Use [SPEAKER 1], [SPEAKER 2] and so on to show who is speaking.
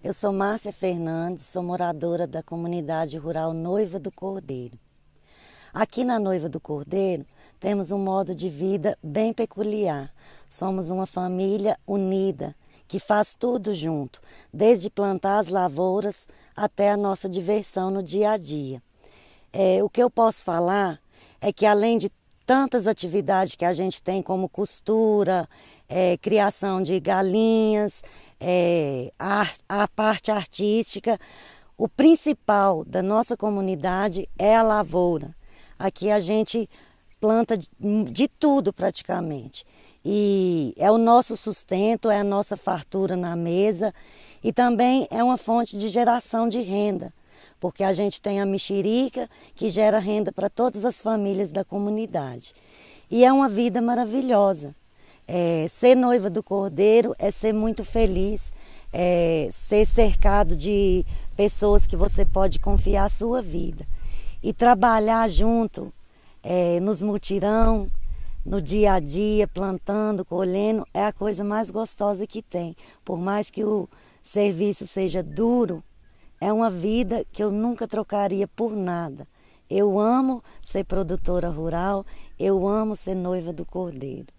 [SPEAKER 1] Eu sou Márcia Fernandes, sou moradora da comunidade rural Noiva do Cordeiro. Aqui na Noiva do Cordeiro temos um modo de vida bem peculiar. Somos uma família unida que faz tudo junto, desde plantar as lavouras até a nossa diversão no dia a dia. É, o que eu posso falar é que além de tantas atividades que a gente tem, como costura, é, criação de galinhas, é, a, a parte artística. O principal da nossa comunidade é a lavoura. Aqui a gente planta de, de tudo praticamente. E é o nosso sustento, é a nossa fartura na mesa e também é uma fonte de geração de renda, porque a gente tem a mexerica que gera renda para todas as famílias da comunidade. E é uma vida maravilhosa. É, ser noiva do Cordeiro é ser muito feliz, é ser cercado de pessoas que você pode confiar a sua vida. E trabalhar junto é, nos mutirão, no dia a dia, plantando, colhendo, é a coisa mais gostosa que tem. Por mais que o serviço seja duro, é uma vida que eu nunca trocaria por nada. Eu amo ser produtora rural, eu amo ser noiva do cordeiro.